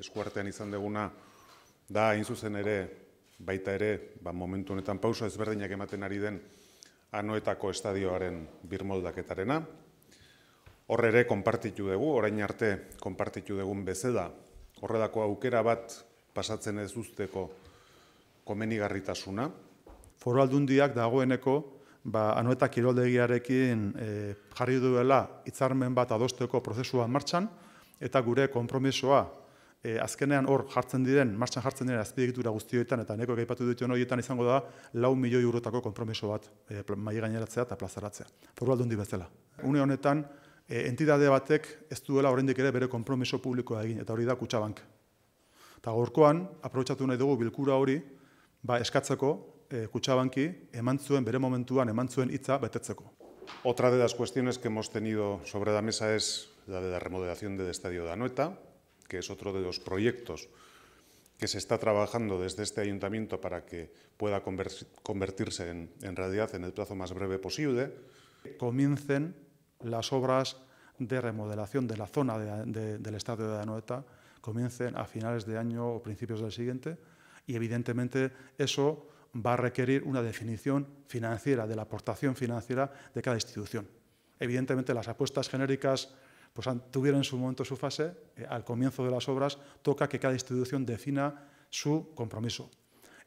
eskuartean izan deguna da hain zuzen ere baita ere ba, momentu honetan pausa ezberdinak ematen ari den anoetako estadioaren birmoldaketarena. Hor ere konpartitu dugu, orain arte konpartitu dugun bezeda. Horredako aukera bat pasatzen ez usteko komenigarritasuna. Foro aldundiak dagoeneko ba, anoeta kiroldegiarekin eh, jarri duela hitzarmen bat adosteko prozesua martxan, eta gure konpromisoa e, azkenean hor jartzen diren, martxan jartzen diren azpiegitura guztioetan eta neko gaipatu dituen horietan izango da lau milioi eurotako konpromiso bat e, eh, maile gaineratzea eta plazaratzea. Foru aldundi bezala. Une honetan, e, eh, entitate batek ez duela oraindik ere bere konpromiso publikoa egin, eta hori da kutsabank. Eta gorkoan, aprobetsatu nahi dugu bilkura hori, ba eskatzeko, e, kutsabanki, eman zuen, bere momentuan, eman zuen hitza betetzeko. Otra de las cuestiones que hemos tenido sobre la mesa es la de la remodelación del estadio de Anoeta, que es otro de los proyectos que se está trabajando desde este ayuntamiento para que pueda convertirse en, realidad en el plazo más breve posible. Comiencen las obras de remodelación de la zona del estadio de Anoeta, comiencen a finales de año o principios del siguiente, y evidentemente eso va a requerir una definición financiera de la aportación financiera de cada institución. Evidentemente las apuestas genéricas pues tuvieron en su momento su fase, eh, al comienzo de las obras toca que cada institución defina su compromiso.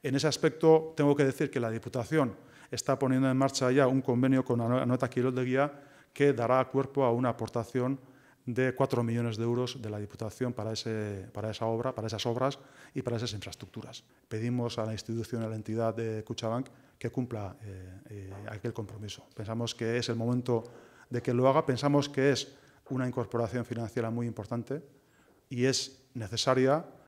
En ese aspecto tengo que decir que la Diputación está poniendo en marcha ya un convenio con nota Quirol de Guía que dará cuerpo a una aportación de 4 millones de euros de la Diputación para, ese, para, esa obra, para esas obras y para esas infraestructuras. Pedimos a la institución, a la entidad de Cuchabank que cumpla eh, eh, aquel compromiso. Pensamos que es el momento de que lo haga, pensamos que es una incorporación financiera muy importante y es necesaria